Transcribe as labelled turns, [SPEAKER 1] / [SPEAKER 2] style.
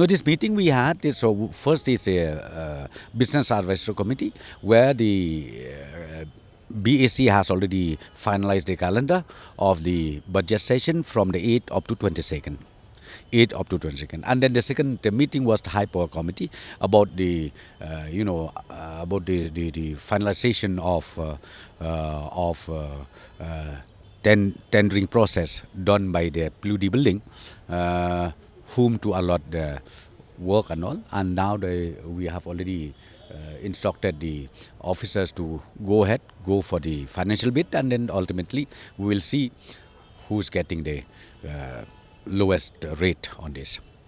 [SPEAKER 1] No, this meeting we had so first is a uh, business advisory committee where the uh, BAC has already finalized the calendar of the budget session from the 8th up to 22nd. 8th up to 22nd and then the second the meeting was the high power committee about the uh, you know uh, about the, the, the finalization of uh, uh of uh, tendering process done by the Blue D building whom to allot the work and all and now they, we have already uh, instructed the officers to go ahead go for the financial bid and then ultimately we will see who's getting the uh, lowest rate on this